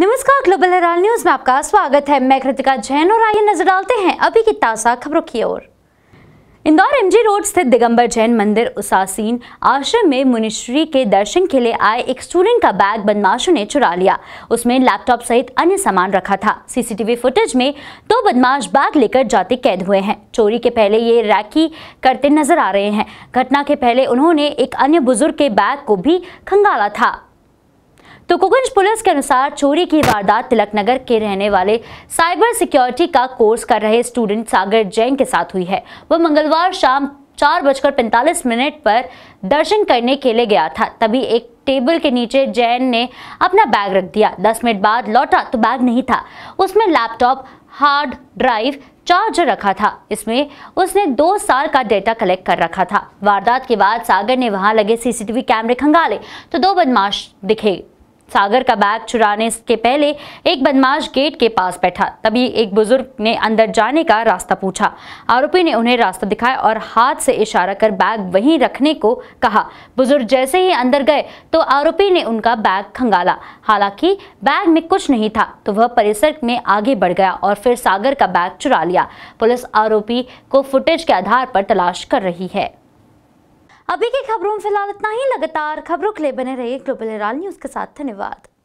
नमस्कार global Herald news में आपका स्वागत है मैं कृतिका जैन और आइए नजर डालते हैं अभी की ताज़ा खबरों की ओर इंदौर एमजी रोड स्थित दिगंबर जैन मंदिर उसासीन आश्रम में मुनिश्री के दर्शन के लिए आए एक स्टूडेंट का बैग बदमाशों ने चुरा लिया उसमें लैपटॉप सहित अन्य सामान रखा था सीसीटीवी फुटेज में दो बदमाश बैग लेकर जाते कैद हुए हैं चोरी के पहले ये रैकी करते नजर आ रहे हैं घटना के पहले उन्होंने एक अन्य बुजुर्ग के बैग को भी खंगाला था तो कुकुंज पुलिस के अनुसार चोरी की वारदात तिलक नगर के रहने वाले साइबर सिक्योरिटी का कोर्स कर रहे स्टूडेंट सागर जैन के साथ हुई है वह मंगलवार शाम चार बजकर पैंतालीस मिनट पर दर्शन करने के लिए गया था तभी एक टेबल के नीचे जैन ने अपना बैग रख दिया दस मिनट बाद लौटा तो बैग नहीं था उसमें लैपटॉप हार्ड ड्राइव चार्जर रखा था इसमें उसने दो साल का डेटा कलेक्ट कर रखा था वारदात के बाद सागर ने वहां लगे सीसीटीवी कैमरे खंगाले तो दो बदमाश दिखे सागर का बैग चुराने के पहले एक बदमाश गेट के पास बैठा तभी एक बुजुर्ग ने अंदर जाने का रास्ता पूछा आरोपी ने उन्हें रास्ता दिखाया और हाथ से इशारा कर बैग वहीं रखने को कहा बुजुर्ग जैसे ही अंदर गए तो आरोपी ने उनका बैग खंगाला हालांकि बैग में कुछ नहीं था तो वह परिसर में आगे बढ़ गया और फिर सागर का बैग चुरा लिया पुलिस आरोपी को फुटेज के आधार पर तलाश कर रही है अभी की खबरों में फिलहाल इतना ही लगातार खबरों के लिए बने रहिए ग्लोबल हेराल न्यूज़ के साथ धन्यवाद